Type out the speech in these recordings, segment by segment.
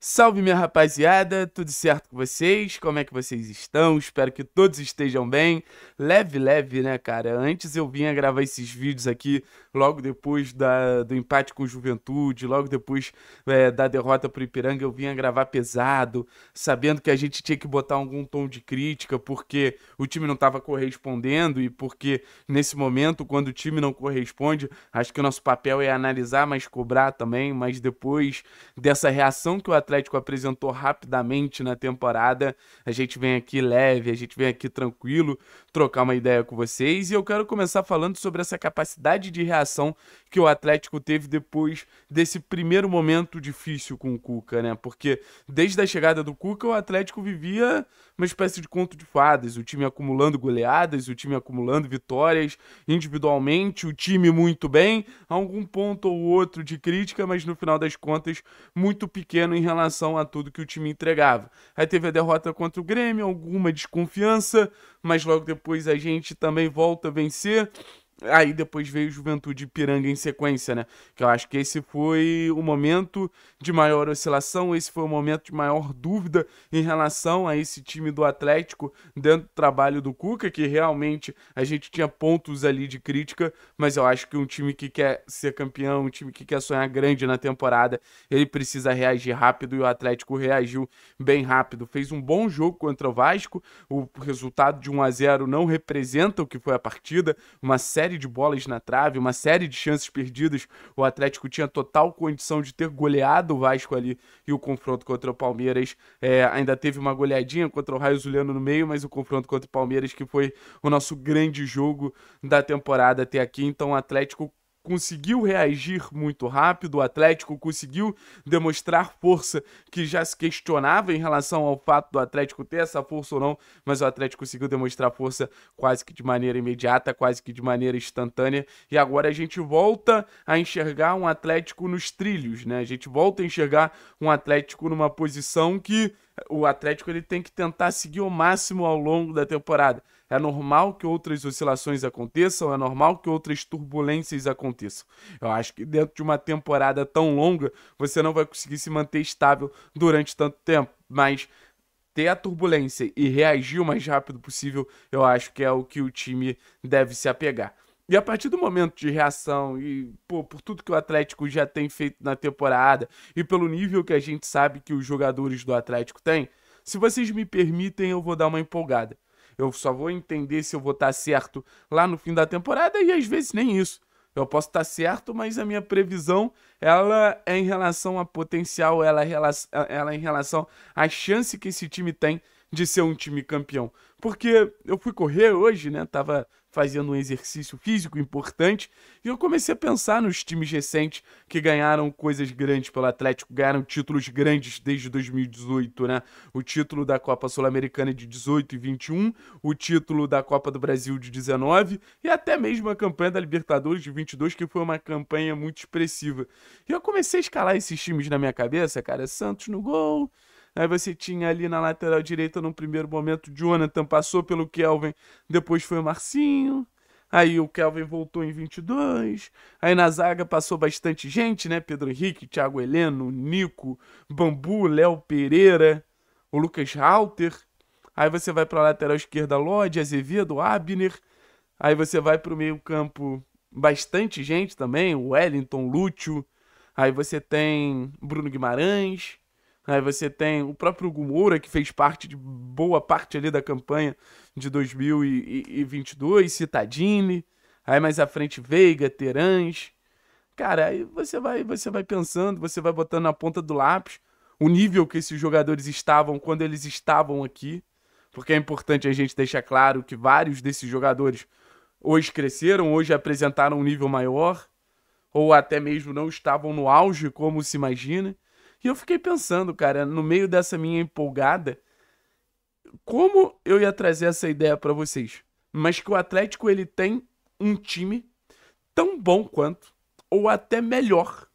Salve minha rapaziada, tudo certo com vocês? Como é que vocês estão? Espero que todos estejam bem. Leve, leve, né, cara? Antes eu vinha gravar esses vídeos aqui logo depois da, do empate com o Juventude, logo depois é, da derrota pro Ipiranga, eu vinha gravar pesado, sabendo que a gente tinha que botar algum tom de crítica, porque o time não estava correspondendo e porque nesse momento, quando o time não corresponde, acho que o nosso papel é analisar, mas cobrar também, mas depois dessa reação que o Atlético apresentou rapidamente na temporada. A gente vem aqui leve, a gente vem aqui tranquilo, trocar uma ideia com vocês. E eu quero começar falando sobre essa capacidade de reação que o Atlético teve depois desse primeiro momento difícil com o Cuca, né? Porque desde a chegada do Cuca, o Atlético vivia uma espécie de conto de fadas, o time acumulando goleadas, o time acumulando vitórias individualmente, o time muito bem, algum ponto ou outro de crítica, mas no final das contas muito pequeno em relação a tudo que o time entregava. Aí teve a derrota contra o Grêmio, alguma desconfiança, mas logo depois a gente também volta a vencer. Aí depois veio Juventude e Piranga em sequência, né? Que eu acho que esse foi o momento de maior oscilação, esse foi o momento de maior dúvida em relação a esse time do Atlético dentro do trabalho do Cuca, que realmente a gente tinha pontos ali de crítica, mas eu acho que um time que quer ser campeão, um time que quer sonhar grande na temporada, ele precisa reagir rápido e o Atlético reagiu bem rápido. Fez um bom jogo contra o Vasco, o resultado de 1 a 0 não representa o que foi a partida, uma série série de bolas na trave, uma série de chances perdidas. O Atlético tinha total condição de ter goleado o Vasco ali e o confronto contra o Palmeiras é, ainda teve uma goleadinha contra o Raio Zuliano no meio, mas o confronto contra o Palmeiras que foi o nosso grande jogo da temporada até aqui. Então o Atlético conseguiu reagir muito rápido, o Atlético conseguiu demonstrar força que já se questionava em relação ao fato do Atlético ter essa força ou não, mas o Atlético conseguiu demonstrar força quase que de maneira imediata, quase que de maneira instantânea, e agora a gente volta a enxergar um Atlético nos trilhos, né? A gente volta a enxergar um Atlético numa posição que o Atlético ele tem que tentar seguir o máximo ao longo da temporada. É normal que outras oscilações aconteçam, é normal que outras turbulências aconteçam. Eu acho que dentro de uma temporada tão longa, você não vai conseguir se manter estável durante tanto tempo, mas ter a turbulência e reagir o mais rápido possível, eu acho que é o que o time deve se apegar. E a partir do momento de reação e pô, por tudo que o Atlético já tem feito na temporada e pelo nível que a gente sabe que os jogadores do Atlético têm, se vocês me permitem, eu vou dar uma empolgada. Eu só vou entender se eu vou estar tá certo lá no fim da temporada e às vezes nem isso. Eu posso estar tá certo, mas a minha previsão ela é em relação a potencial, ela é, ela é em relação à chance que esse time tem de ser um time campeão. Porque eu fui correr hoje, né? Tava fazendo um exercício físico importante. E eu comecei a pensar nos times recentes que ganharam coisas grandes pelo Atlético, ganharam títulos grandes desde 2018, né? O título da Copa Sul-Americana de 18 e 21, o título da Copa do Brasil de 19 e até mesmo a campanha da Libertadores de 22, que foi uma campanha muito expressiva. E eu comecei a escalar esses times na minha cabeça, cara, Santos no gol, Aí você tinha ali na lateral direita, no primeiro momento, Jonathan passou pelo Kelvin, depois foi o Marcinho. Aí o Kelvin voltou em 22. Aí na zaga passou bastante gente, né? Pedro Henrique, Thiago Heleno, Nico, Bambu, Léo Pereira, o Lucas Halter. Aí você vai para a lateral esquerda, Lodi, Azevedo, Abner. Aí você vai para o meio-campo, bastante gente também, Wellington, Lúcio. Aí você tem Bruno Guimarães. Aí você tem o próprio Gumura, que fez parte de boa parte ali da campanha de 2022, Citadini. Aí mais à frente, Veiga, Terãs. Cara, aí você vai, você vai pensando, você vai botando na ponta do lápis o nível que esses jogadores estavam quando eles estavam aqui. Porque é importante a gente deixar claro que vários desses jogadores hoje cresceram, hoje apresentaram um nível maior, ou até mesmo não estavam no auge como se imagina. E eu fiquei pensando, cara, no meio dessa minha empolgada, como eu ia trazer essa ideia para vocês? Mas que o Atlético ele tem um time tão bom quanto, ou até melhor,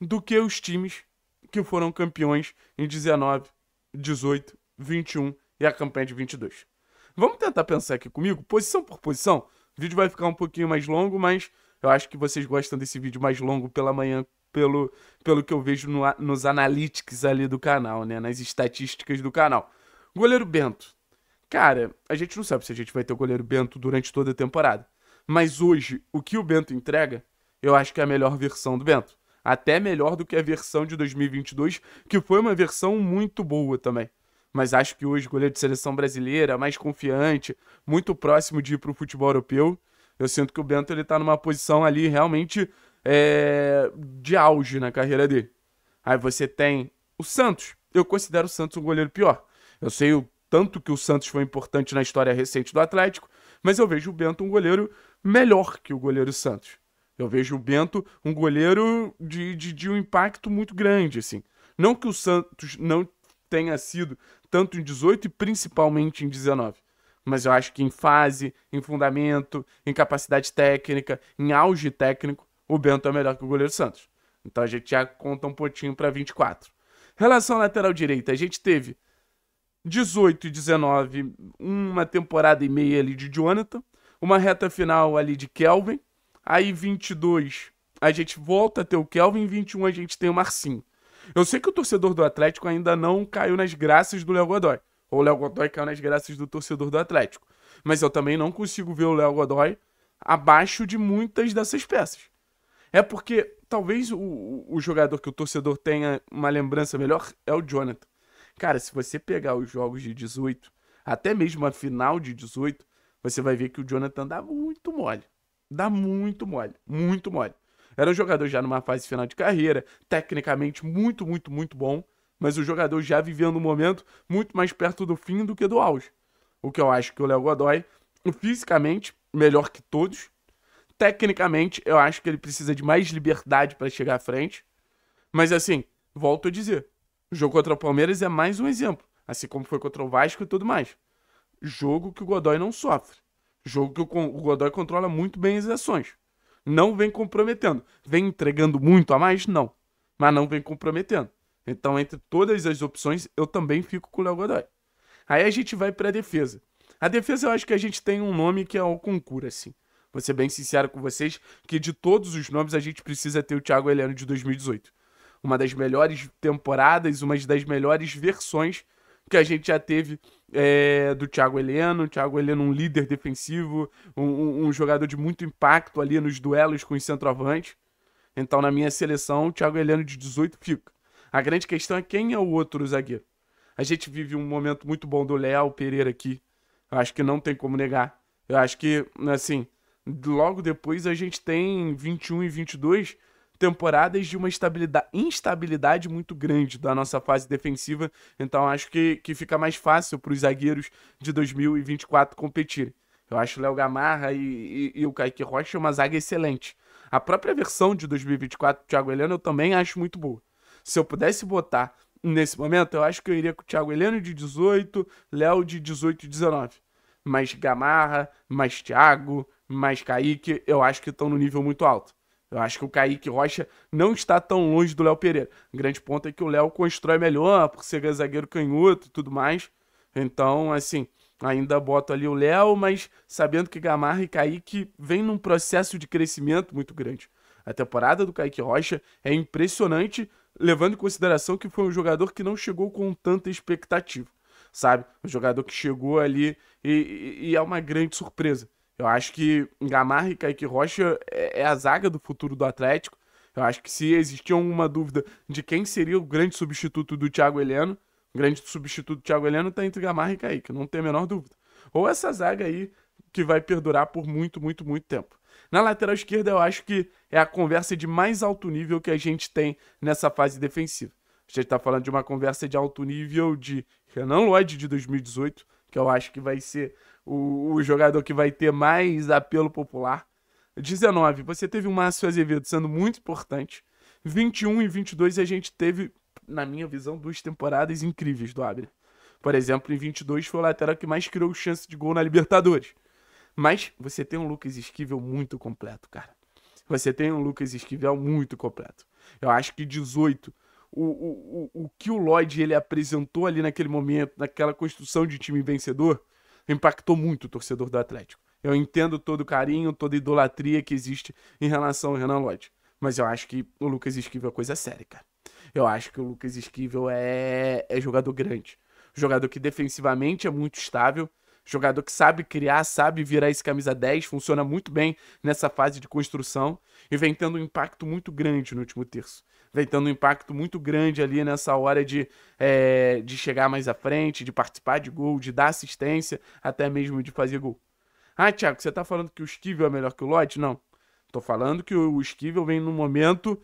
do que os times que foram campeões em 19, 18, 21 e a campanha de 22. Vamos tentar pensar aqui comigo, posição por posição. O vídeo vai ficar um pouquinho mais longo, mas eu acho que vocês gostam desse vídeo mais longo pela manhã pelo, pelo que eu vejo no, nos analytics ali do canal, né? Nas estatísticas do canal. Goleiro Bento. Cara, a gente não sabe se a gente vai ter o goleiro Bento durante toda a temporada. Mas hoje, o que o Bento entrega, eu acho que é a melhor versão do Bento. Até melhor do que a versão de 2022, que foi uma versão muito boa também. Mas acho que hoje, goleiro de seleção brasileira, mais confiante, muito próximo de ir para o futebol europeu, eu sinto que o Bento ele tá numa posição ali realmente é, de auge na carreira dele. Aí você tem o Santos. Eu considero o Santos um goleiro pior. Eu sei o tanto que o Santos foi importante na história recente do Atlético, mas eu vejo o Bento um goleiro melhor que o goleiro Santos. Eu vejo o Bento um goleiro de, de, de um impacto muito grande, assim. Não que o Santos não tenha sido tanto em 18 e principalmente em 19. Mas eu acho que em fase, em fundamento, em capacidade técnica, em auge técnico, o Bento é melhor que o goleiro Santos. Então a gente já conta um pontinho para 24. Relação lateral direita, a gente teve 18 e 19, uma temporada e meia ali de Jonathan, uma reta final ali de Kelvin, aí 22 a gente volta a ter o Kelvin, e 21 a gente tem o Marcinho. Eu sei que o torcedor do Atlético ainda não caiu nas graças do Léo Godoy, ou o Léo Godoy caiu nas graças do torcedor do Atlético, mas eu também não consigo ver o Léo Godoy abaixo de muitas dessas peças. É porque talvez o, o jogador que o torcedor tenha uma lembrança melhor é o Jonathan. Cara, se você pegar os jogos de 18, até mesmo a final de 18, você vai ver que o Jonathan dá muito mole. Dá muito mole, muito mole. Era um jogador já numa fase final de carreira, tecnicamente muito, muito, muito bom, mas o jogador já vivendo um momento muito mais perto do fim do que do auge. O que eu acho que o Léo Godoy, fisicamente, melhor que todos, Tecnicamente, eu acho que ele precisa de mais liberdade para chegar à frente. Mas assim, volto a dizer, o jogo contra o Palmeiras é mais um exemplo, assim como foi contra o Vasco e tudo mais. Jogo que o Godoy não sofre. Jogo que o Godoy controla muito bem as ações. Não vem comprometendo. Vem entregando muito a mais? Não. Mas não vem comprometendo. Então, entre todas as opções, eu também fico com o Léo Godoy. Aí a gente vai para a defesa. A defesa eu acho que a gente tem um nome que é o Concura, assim vou ser bem sincero com vocês, que de todos os nomes a gente precisa ter o Thiago Heleno de 2018. Uma das melhores temporadas, uma das melhores versões que a gente já teve é, do Thiago Heleno. O Thiago Heleno, um líder defensivo, um, um, jogador de muito impacto ali nos duelos com os centroavantes. Então, na minha seleção, o Thiago Heleno de 18 fica. A grande questão é quem é o outro zagueiro. A gente vive um momento muito bom do Léo Pereira aqui. Eu acho que não tem como negar. Eu acho que, assim, Logo depois a gente tem 21 e 22 temporadas de uma estabilidade, instabilidade muito grande da nossa fase defensiva. Então acho que, que fica mais fácil para os zagueiros de 2024 competirem. Eu acho o Léo Gamarra e, e, e, o Kaique Rocha uma zaga excelente. A própria versão de 2024 do Thiago Heleno eu também acho muito boa. Se eu pudesse botar nesse momento, eu acho que eu iria com o Thiago Heleno de 18, Léo de 18 e 19. Mais Gamarra, mais Thiago, mas Kaique, eu acho que estão no nível muito alto. Eu acho que o Kaique Rocha não está tão longe do Léo Pereira. O grande ponto é que o Léo constrói melhor, ah, por ser zagueiro canhoto e tudo mais. Então, assim, ainda boto ali o Léo, mas sabendo que Gamarra e Kaique vêm num processo de crescimento muito grande. A temporada do Kaique Rocha é impressionante, levando em consideração que foi um jogador que não chegou com tanta expectativa, sabe? Um jogador que chegou ali e, e, e é uma grande surpresa. Eu acho que Gamarra e Kaique Rocha é, é a zaga do futuro do Atlético. Eu acho que se existia uma dúvida de quem seria o grande substituto do Thiago Heleno, o grande substituto do Thiago Heleno está entre Gamarra e Kaique, não tem a menor dúvida. Ou essa zaga aí que vai perdurar por muito, muito, muito tempo. Na lateral esquerda, eu acho que é a conversa de mais alto nível que a gente tem nessa fase defensiva. A gente está falando de uma conversa de alto nível de Renan Lloyd de 2018, que eu acho que vai ser o, o jogador que vai ter mais apelo popular. 19, você teve o Márcio Azevedo sendo muito importante. 21 e 22 a gente teve, na minha visão, duas temporadas incríveis do Águia Por exemplo, em 22 foi o lateral que mais criou chance de gol na Libertadores. Mas você tem um Lucas Esquivel muito completo, cara. Você tem um Lucas Esquivel muito completo. Eu acho que 18 o, o, o, o que o Lloyd ele apresentou ali naquele momento, naquela construção de time vencedor, impactou muito o torcedor do Atlético. Eu entendo todo o carinho, toda a idolatria que existe em relação ao Renan Lodge. Mas eu acho que o Lucas Esquivel é coisa séria, cara. Eu acho que o Lucas Esquivel é, é jogador grande. Jogador que defensivamente é muito estável. Jogador que sabe criar, sabe virar esse camisa 10, funciona muito bem nessa fase de construção e vem tendo um impacto muito grande no último terço vem tendo um impacto muito grande ali nessa hora de, é, de chegar mais à frente, de participar de gol, de dar assistência, até mesmo de fazer gol. Ah, Thiago, você tá falando que o Esquivel é melhor que o Lloyd? Não. Tô falando que o Esquivel vem num momento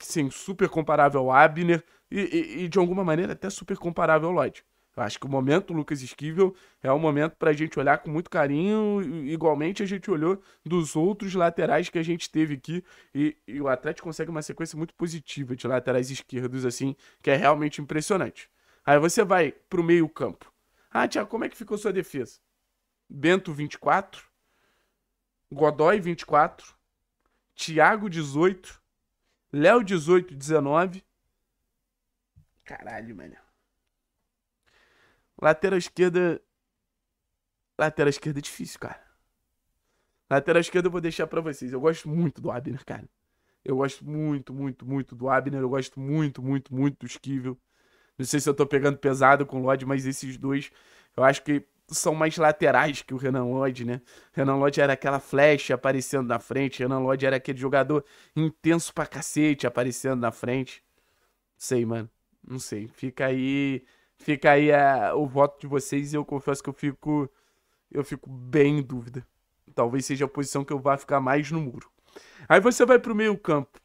assim, super comparável ao Abner e, e, e de alguma maneira até super comparável ao Lloyd. Eu acho que o momento Lucas Esquivel é um momento para a gente olhar com muito carinho, igualmente a gente olhou dos outros laterais que a gente teve aqui, e, e o Atlético consegue uma sequência muito positiva de laterais esquerdos, assim, que é realmente impressionante. Aí você vai para o meio campo. Ah, Tiago, como é que ficou sua defesa? Bento, 24. Godoy, 24. Thiago, 18. Léo, 18, 19. Caralho, mano. Lateral esquerda. Lateral esquerda é difícil, cara. Lateral esquerda eu vou deixar para vocês. Eu gosto muito do Abner, cara. Eu gosto muito, muito, muito do Abner. Eu gosto muito, muito, muito do Esquivel. Não sei se eu tô pegando pesado com o Lodge, mas esses dois eu acho que são mais laterais que o Renan Lodge, né? Renan Lodge era aquela flecha aparecendo na frente. Renan Lodge era aquele jogador intenso pra cacete aparecendo na frente. Não sei, mano. Não sei. Fica aí Fica aí o voto de vocês e eu confesso que eu fico. Eu fico bem em dúvida. Talvez seja a posição que eu vá ficar mais no muro. Aí você vai pro meio-campo.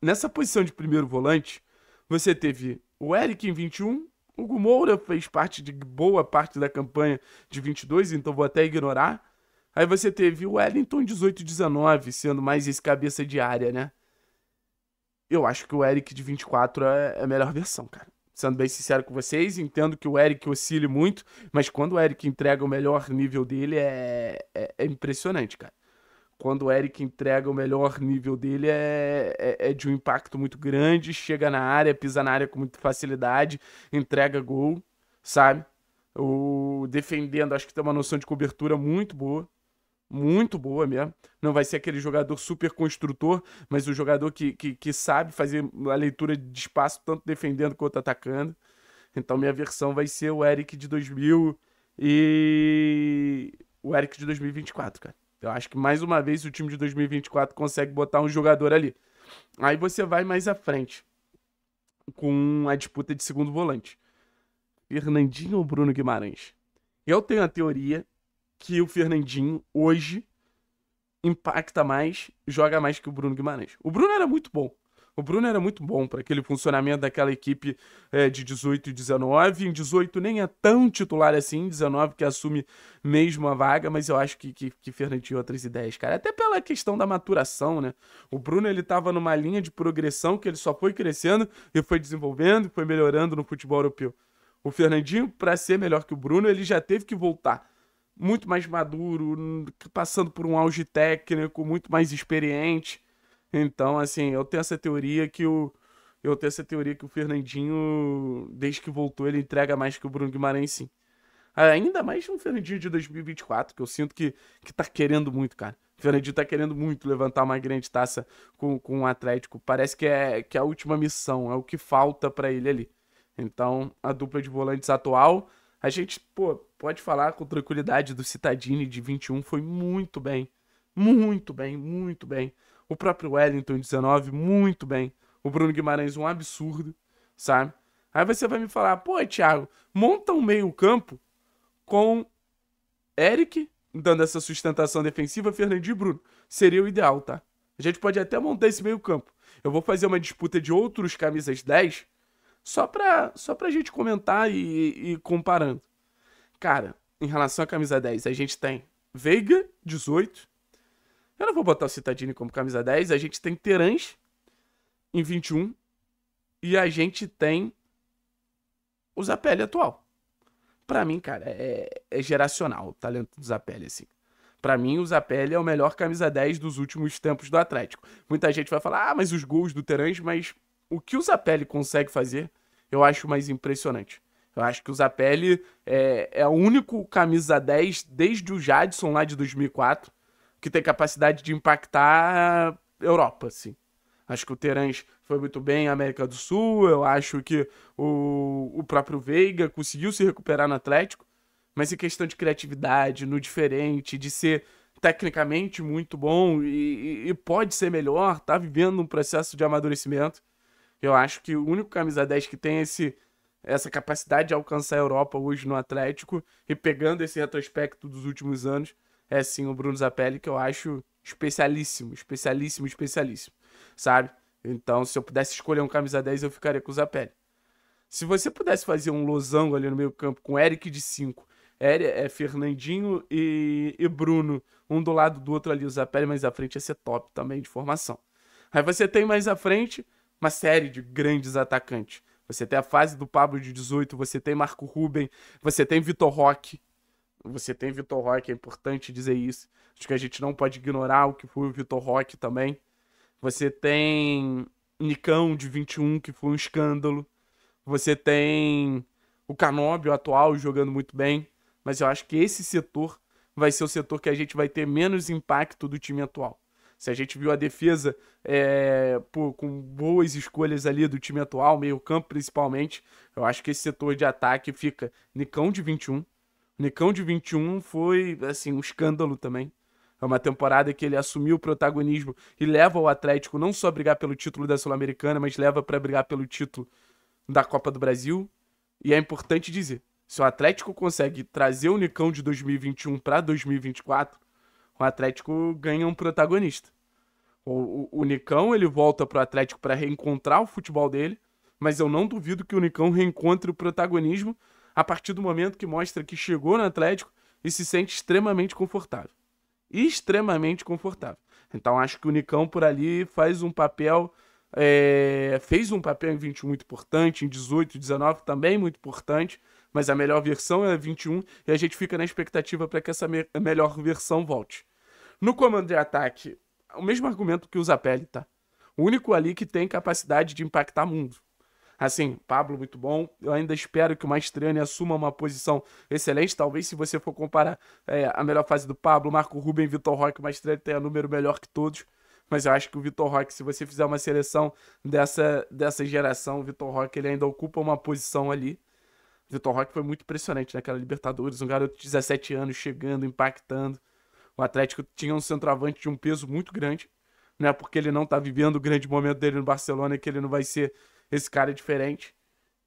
Nessa posição de primeiro volante, você teve o Eric em 21, o Gumoura fez parte de boa parte da campanha de 22, então vou até ignorar. Aí você teve o Wellington 18 e 19, sendo mais esse cabeça de área, né? Eu acho que o Eric de 24 é, é a melhor versão, cara sendo bem sincero com vocês, entendo que o Eric oscile muito, mas quando o Eric entrega o melhor nível dele é, é, é impressionante, cara. Quando o Eric entrega o melhor nível dele é, é, é, de um impacto muito grande, chega na área, pisa na área com muita facilidade, entrega gol, sabe? O defendendo, acho que tem uma noção de cobertura muito boa muito boa mesmo. Não vai ser aquele jogador super construtor, mas o jogador que, que, que sabe fazer a leitura de espaço, tanto defendendo quanto atacando. Então minha versão vai ser o Eric de 2000 e o Eric de 2024, cara. Eu acho que mais uma vez o time de 2024 consegue botar um jogador ali. Aí você vai mais à frente com a disputa de segundo volante. Fernandinho ou Bruno Guimarães? Eu tenho a teoria que o Fernandinho hoje impacta mais, joga mais que o Bruno Guimarães. O Bruno era muito bom. O Bruno era muito bom para aquele funcionamento daquela equipe é, de 18 e 19. Em 18 nem é tão titular assim, em 19 que assume mesmo a vaga, mas eu acho que, que, que Fernandinho é outras ideias, cara. Até pela questão da maturação, né? O Bruno ele tava numa linha de progressão que ele só foi crescendo e foi desenvolvendo, foi melhorando no futebol europeu. O Fernandinho, para ser melhor que o Bruno, ele já teve que voltar muito mais maduro, passando por um auge técnico, muito mais experiente. Então, assim, eu tenho essa teoria que o. Eu tenho essa teoria que o Fernandinho, desde que voltou, ele entrega mais que o Bruno Guimarães, sim. Ainda mais no Fernandinho de 2024, que eu sinto que, que tá querendo muito, cara. O Fernandinho tá querendo muito levantar uma grande taça com, com o Atlético. Parece que é, que é a última missão, é o que falta para ele ali. Então, a dupla de volantes atual a gente, pô, pode falar com tranquilidade do Citadini de 21, foi muito bem. Muito bem, muito bem. O próprio Wellington, 19, muito bem. O Bruno Guimarães, um absurdo, sabe? Aí você vai me falar, pô, Thiago, monta um meio-campo com Eric, dando essa sustentação defensiva, Fernandinho e Bruno. Seria o ideal, tá? A gente pode até montar esse meio-campo. Eu vou fazer uma disputa de outros camisas 10 só pra, só pra gente comentar e, e comparando. Cara, em relação à camisa 10, a gente tem Veiga, 18. Eu não vou botar o Citadini como camisa 10. A gente tem Terãs, em 21. E a gente tem o Zapelli atual. Pra mim, cara, é, é geracional o talento do Zapelli, assim. Pra mim, o Zapelli é o melhor camisa 10 dos últimos tempos do Atlético. Muita gente vai falar, ah, mas os gols do Terãs, mas o que o Zapelli consegue fazer, eu acho mais impressionante. Eu acho que o Zapelli é, é o único camisa 10 desde o Jadson lá de 2004 que tem capacidade de impactar a Europa, assim. Acho que o Terans foi muito bem na América do Sul, eu acho que o, o próprio Veiga conseguiu se recuperar no Atlético, mas em questão de criatividade, no diferente, de ser tecnicamente muito bom e, e, e pode ser melhor, tá vivendo um processo de amadurecimento. Eu acho que o único camisa 10 que tem esse, essa capacidade de alcançar a Europa hoje no Atlético, e pegando esse retrospecto dos últimos anos, é sim o Bruno Zapelli, que eu acho especialíssimo, especialíssimo, especialíssimo, sabe? Então, se eu pudesse escolher um camisa 10, eu ficaria com o Zapelli. Se você pudesse fazer um losango ali no meio campo com Eric de 5, é Fernandinho e, e, Bruno, um do lado do outro ali, o Zapelli mais à frente ia ser top também de formação. Aí você tem mais à frente uma série de grandes atacantes. Você tem a fase do Pablo de 18, você tem Marco Ruben, você tem Vitor Roque. Você tem Vitor Roque, é importante dizer isso. Acho que a gente não pode ignorar o que foi o Vitor Roque também. Você tem Nicão de 21, que foi um escândalo. Você tem o Canóbio atual jogando muito bem. Mas eu acho que esse setor vai ser o setor que a gente vai ter menos impacto do time atual. Se a gente viu a defesa é, com boas escolhas ali do time atual, meio-campo principalmente, eu acho que esse setor de ataque fica Nicão de 21. Nicão de 21 foi assim um escândalo também. É uma temporada que ele assumiu o protagonismo e leva o Atlético não só a brigar pelo título da Sul-Americana, mas leva para brigar pelo título da Copa do Brasil. E é importante dizer, se o Atlético consegue trazer o Nicão de 2021 para 2024, o Atlético ganha um protagonista. O, o, o Nicão ele volta pro Atlético para reencontrar o futebol dele, mas eu não duvido que o Nicão reencontre o protagonismo a partir do momento que mostra que chegou no Atlético e se sente extremamente confortável. Extremamente confortável. Então acho que o Nicão por ali faz um papel. É, fez um papel em 21 muito importante, em 18, 19 também muito importante mas a melhor versão é a 21 e a gente fica na expectativa para que essa me melhor versão volte. No comando de ataque, o mesmo argumento que usa pele, tá? O único ali que tem capacidade de impactar mundo. Assim, Pablo, muito bom. Eu ainda espero que o Maestriani assuma uma posição excelente. Talvez, se você for comparar é, a melhor fase do Pablo, Marco Ruben, Vitor Roque, o Maestriani tenha número melhor que todos. Mas eu acho que o Vitor Roque, se você fizer uma seleção dessa, dessa geração, o Vitor Roque ele ainda ocupa uma posição ali. Vitor Roque foi muito impressionante naquela né? Libertadores. Um garoto de 17 anos chegando, impactando. O Atlético tinha um centroavante de um peso muito grande. né? porque ele não está vivendo o grande momento dele no Barcelona que ele não vai ser esse cara diferente.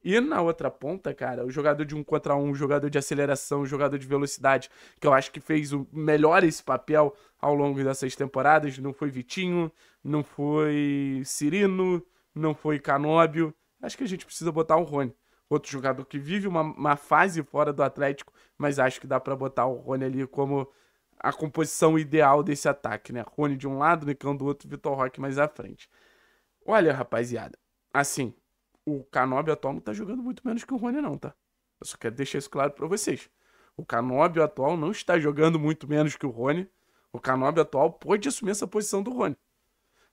E na outra ponta, cara, o jogador de um contra um, o jogador de aceleração, o jogador de velocidade, que eu acho que fez o melhor esse papel ao longo dessas temporadas, não foi Vitinho, não foi Cirino, não foi Canóbio. Acho que a gente precisa botar o Rony outro jogador que vive uma, uma fase fora do Atlético, mas acho que dá para botar o Rony ali como a composição ideal desse ataque, né? Rony de um lado, Nicão do outro, Vitor Roque mais à frente. Olha, rapaziada, assim, o Canobio atual não tá jogando muito menos que o Rony não, tá? Eu só quero deixar isso claro para vocês. O Canobio atual não está jogando muito menos que o Rony. O Canobio atual pode assumir essa posição do Rony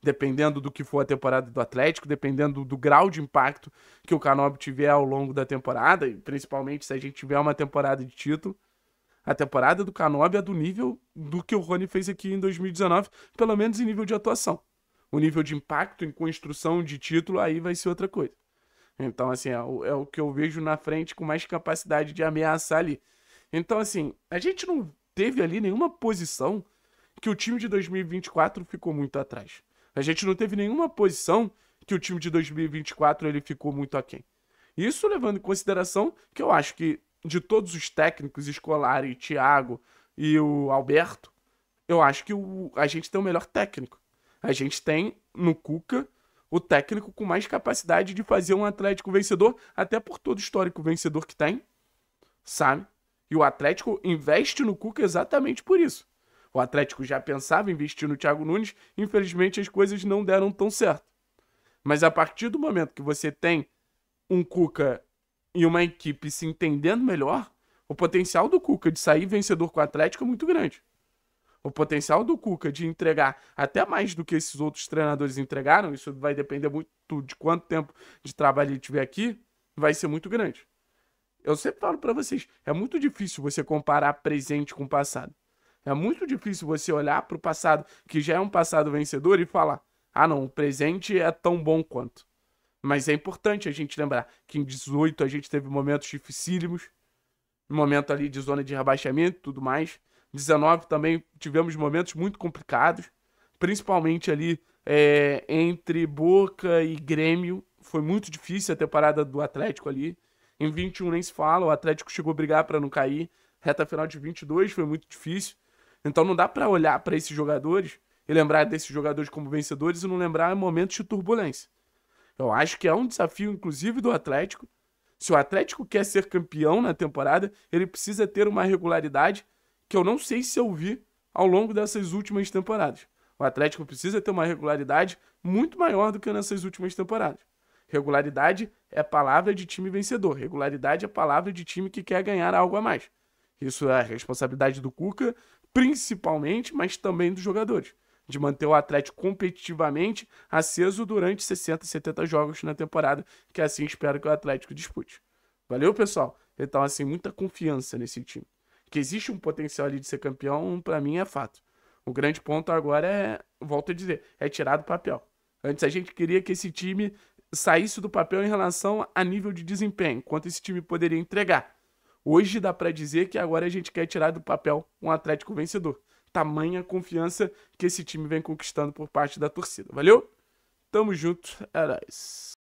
dependendo do que for a temporada do Atlético, dependendo do grau de impacto que o Canobi tiver ao longo da temporada, principalmente se a gente tiver uma temporada de título, a temporada do Canobi é do nível do que o Rony fez aqui em 2019, pelo menos em nível de atuação. O nível de impacto em construção de título aí vai ser outra coisa. Então, assim, é o, é o que eu vejo na frente com mais capacidade de ameaçar ali. Então, assim, a gente não teve ali nenhuma posição que o time de 2024 ficou muito atrás. A gente não teve nenhuma posição que o time de 2024 ele ficou muito aquém. Isso levando em consideração que eu acho que de todos os técnicos, Escolari, Thiago e o Alberto, eu acho que o, a gente tem o melhor técnico. A gente tem no Cuca o técnico com mais capacidade de fazer um Atlético vencedor, até por todo histórico vencedor que tem, sabe? E o Atlético investe no Cuca exatamente por isso. O Atlético já pensava em investir no Thiago Nunes, infelizmente as coisas não deram tão certo. Mas a partir do momento que você tem um Cuca e uma equipe se entendendo melhor, o potencial do Cuca de sair vencedor com o Atlético é muito grande. O potencial do Cuca de entregar até mais do que esses outros treinadores entregaram, isso vai depender muito de quanto tempo de trabalho ele tiver aqui, vai ser muito grande. Eu sempre falo para vocês, é muito difícil você comparar presente com passado. É muito difícil você olhar para o passado, que já é um passado vencedor, e falar: ah, não, o presente é tão bom quanto. Mas é importante a gente lembrar que em 18 a gente teve momentos dificílimos, momento ali de zona de rebaixamento e tudo mais. 19 também tivemos momentos muito complicados, principalmente ali é, entre Boca e Grêmio. Foi muito difícil a temporada do Atlético ali. Em 21 nem se fala, o Atlético chegou a brigar para não cair. Reta final de 22 foi muito difícil. Então não dá para olhar para esses jogadores e lembrar desses jogadores como vencedores e não lembrar momentos de turbulência. Eu acho que é um desafio, inclusive, do Atlético. Se o Atlético quer ser campeão na temporada, ele precisa ter uma regularidade que eu não sei se eu vi ao longo dessas últimas temporadas. O Atlético precisa ter uma regularidade muito maior do que nessas últimas temporadas. Regularidade é palavra de time vencedor. Regularidade é palavra de time que quer ganhar algo a mais. Isso é responsabilidade do Cuca, principalmente, mas também dos jogadores. De manter o Atlético competitivamente aceso durante 60, 70 jogos na temporada, que assim espero que o Atlético dispute. Valeu, pessoal? Então, assim, muita confiança nesse time. Que existe um potencial ali de ser campeão, para mim é fato. O grande ponto agora é, volto a dizer, é tirar do papel. Antes a gente queria que esse time saísse do papel em relação a nível de desempenho, quanto esse time poderia entregar. Hoje dá para dizer que agora a gente quer tirar do papel um Atlético vencedor. Tamanha confiança que esse time vem conquistando por parte da torcida. Valeu? Tamo junto, era é isso.